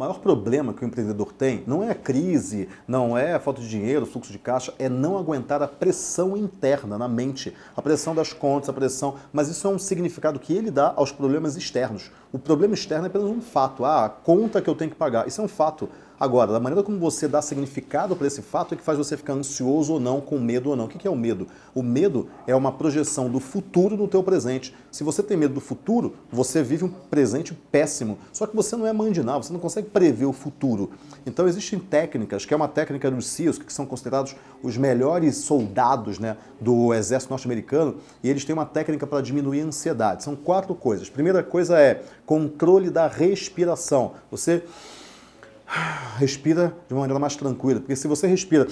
O maior problema que o empreendedor tem não é a crise, não é a falta de dinheiro, fluxo de caixa, é não aguentar a pressão interna na mente, a pressão das contas, a pressão. Mas isso é um significado que ele dá aos problemas externos. O problema externo é apenas um fato. Ah, a conta que eu tenho que pagar. Isso é um fato. Agora, da maneira como você dá significado para esse fato é que faz você ficar ansioso ou não, com medo ou não. O que é o medo? O medo é uma projeção do futuro no teu presente. Se você tem medo do futuro, você vive um presente péssimo. Só que você não é mandinar, você não consegue prever o futuro. Então existem técnicas, que é uma técnica dos CEOs, que são considerados os melhores soldados né, do exército norte-americano, e eles têm uma técnica para diminuir a ansiedade. São quatro coisas. Primeira coisa é controle da respiração. Você respira de uma maneira mais tranquila, porque se você respira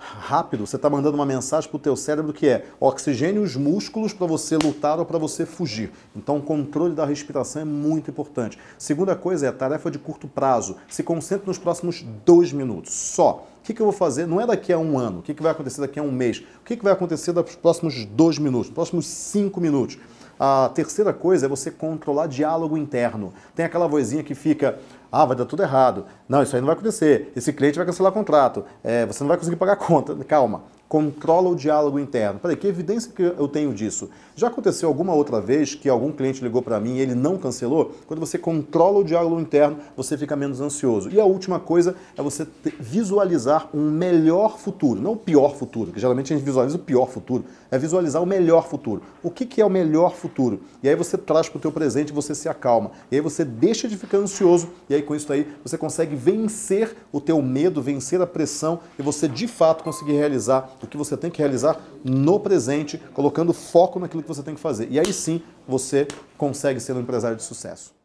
rápido, você está mandando uma mensagem para o teu cérebro que é oxigênio os músculos para você lutar ou para você fugir. Então, o controle da respiração é muito importante. Segunda coisa é a tarefa de curto prazo. Se concentre nos próximos dois minutos, só. O que, que eu vou fazer? Não é daqui a um ano. O que, que vai acontecer daqui a um mês? O que, que vai acontecer nos próximos dois minutos, nos próximos cinco minutos? A terceira coisa é você controlar diálogo interno. Tem aquela vozinha que fica, ah, vai dar tudo errado. Não, isso aí não vai acontecer. Esse cliente vai cancelar o contrato. É, você não vai conseguir pagar a conta. Calma controla o diálogo interno. Peraí, que evidência que eu tenho disso? Já aconteceu alguma outra vez que algum cliente ligou para mim e ele não cancelou? Quando você controla o diálogo interno, você fica menos ansioso. E a última coisa é você visualizar um melhor futuro, não o pior futuro, que geralmente a gente visualiza o pior futuro, é visualizar o melhor futuro. O que, que é o melhor futuro? E aí você traz para o teu presente e você se acalma. E aí você deixa de ficar ansioso e aí com isso aí você consegue vencer o teu medo, vencer a pressão e você de fato conseguir realizar do que você tem que realizar no presente, colocando foco naquilo que você tem que fazer. E aí sim você consegue ser um empresário de sucesso.